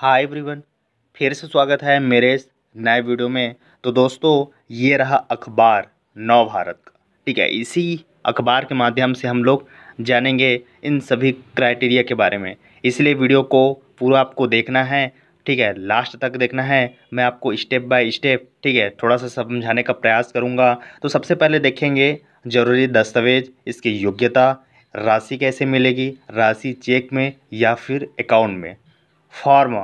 hi everyone फिर से स्वागत है मेरे इस नए वीडियो में तो दोस्तों ये रहा अखबार नव भारत का ठीक है इसी अखबार के माध्यम से हम लोग जानेंगे इन सभी क्राइटेरिया के बारे में इसलिए वीडियो को पूरा आपको देखना है ठीक है लास्ट तक देखना है मैं आपको स्टेप बाय स्टेप ठीक है थोड़ा सा समझाने का प्रयास करूँगा तो सबसे पहले देखेंगे ज़रूरी दस्तावेज इसकी योग्यता राशि कैसे मिलेगी राशि चेक में या फिर अकाउंट में फॉर्म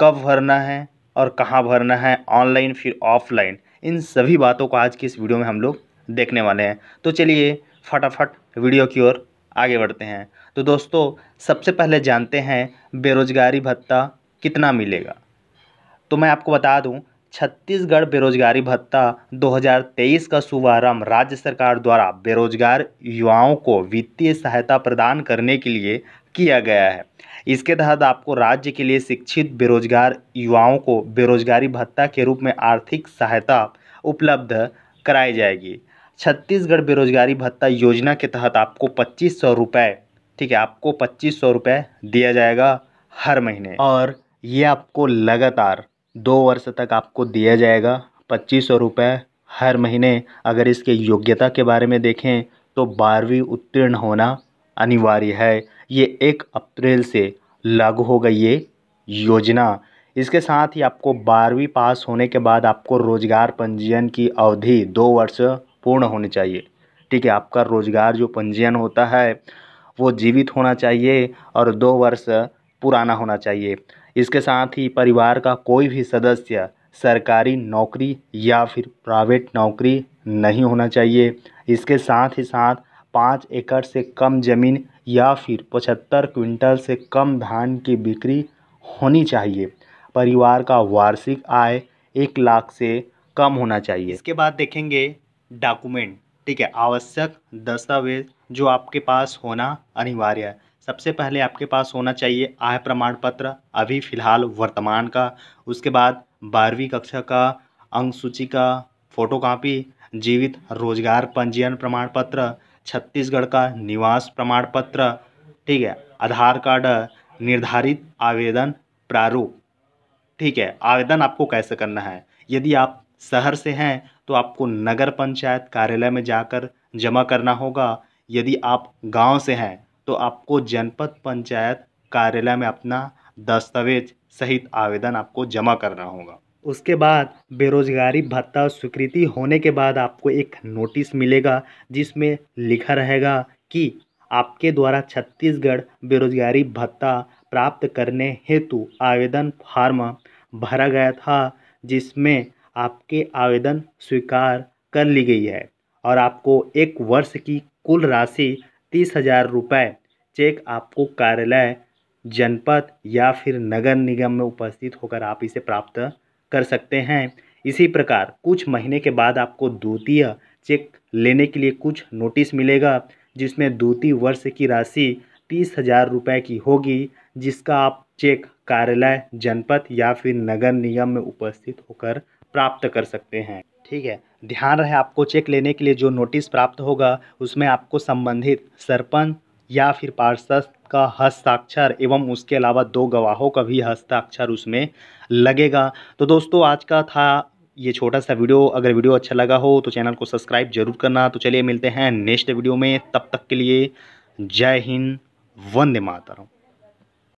कब भरना है और कहाँ भरना है ऑनलाइन फिर ऑफलाइन इन सभी बातों को आज की इस वीडियो में हम लोग देखने वाले हैं तो चलिए फटाफट वीडियो की ओर आगे बढ़ते हैं तो दोस्तों सबसे पहले जानते हैं बेरोज़गारी भत्ता कितना मिलेगा तो मैं आपको बता दूं छत्तीसगढ़ बेरोजगारी भत्ता 2023 का शुभारंभ राज्य सरकार द्वारा बेरोजगार युवाओं को वित्तीय सहायता प्रदान करने के लिए किया गया है इसके तहत आपको राज्य के लिए शिक्षित बेरोजगार युवाओं को बेरोजगारी भत्ता के रूप में आर्थिक सहायता उपलब्ध कराई जाएगी छत्तीसगढ़ बेरोजगारी भत्ता योजना के तहत आपको पच्चीस सौ रुपये ठीक है आपको पच्चीस सौ रुपये दिया जाएगा हर महीने और ये आपको लगातार दो वर्ष तक आपको दिया जाएगा पच्चीस सौ रुपये हर महीने अगर इसके योग्यता के बारे में देखें तो बारहवीं उत्तीर्ण होना अनिवार्य है ये एक अप्रैल से लागू हो गई ये योजना इसके साथ ही आपको बारहवीं पास होने के बाद आपको रोजगार पंजीयन की अवधि दो वर्ष पूर्ण होनी चाहिए ठीक है आपका रोजगार जो पंजीयन होता है वो जीवित होना चाहिए और दो वर्ष पुराना होना चाहिए इसके साथ ही परिवार का कोई भी सदस्य सरकारी नौकरी या फिर प्राइवेट नौकरी नहीं होना चाहिए इसके साथ ही साथ पाँच एकड़ से कम ज़मीन या फिर पचहत्तर क्विंटल से कम धान की बिक्री होनी चाहिए परिवार का वार्षिक आय एक लाख से कम होना चाहिए इसके बाद देखेंगे डॉक्यूमेंट ठीक है आवश्यक दस्तावेज जो आपके पास होना अनिवार्य है सबसे पहले आपके पास होना चाहिए आय प्रमाण पत्र अभी फ़िलहाल वर्तमान का उसके बाद बारहवीं कक्षा का अंक सूची का फोटो कापी जीवित रोजगार पंजीयन प्रमाण पत्र छत्तीसगढ़ का निवास प्रमाण पत्र ठीक है आधार कार्ड निर्धारित आवेदन प्रारूप ठीक है आवेदन आपको कैसे करना है यदि आप शहर से हैं तो आपको नगर पंचायत कार्यालय में जाकर जमा करना होगा यदि आप गांव से हैं तो आपको जनपद पंचायत कार्यालय में अपना दस्तावेज सहित आवेदन आपको जमा करना होगा उसके बाद बेरोज़गारी भत्ता स्वीकृति होने के बाद आपको एक नोटिस मिलेगा जिसमें लिखा रहेगा कि आपके द्वारा छत्तीसगढ़ बेरोजगारी भत्ता प्राप्त करने हेतु आवेदन फार्म भरा गया था जिसमें आपके आवेदन स्वीकार कर ली गई है और आपको एक वर्ष की कुल राशि तीस हजार रुपये चेक आपको कार्यालय जनपद या फिर नगर निगम में उपस्थित होकर आप इसे प्राप्त कर सकते हैं इसी प्रकार कुछ महीने के बाद आपको द्वितीय चेक लेने के लिए कुछ नोटिस मिलेगा जिसमें द्वितीय वर्ष की राशि तीस हजार रुपये की होगी जिसका आप चेक कार्यालय जनपद या फिर नगर निगम में उपस्थित होकर प्राप्त कर सकते हैं ठीक है ध्यान रहे आपको चेक लेने के लिए जो नोटिस प्राप्त होगा उसमें आपको संबंधित सरपंच या फिर पार्षद का हस्ताक्षर एवं उसके अलावा दो गवाहों का भी हस्ताक्षर उसमें लगेगा तो दोस्तों आज का था ये छोटा सा वीडियो अगर वीडियो अच्छा लगा हो तो चैनल को सब्सक्राइब जरूर करना तो चलिए मिलते हैं नेक्स्ट वीडियो में तब तक के लिए जय हिंद वंदे मातरम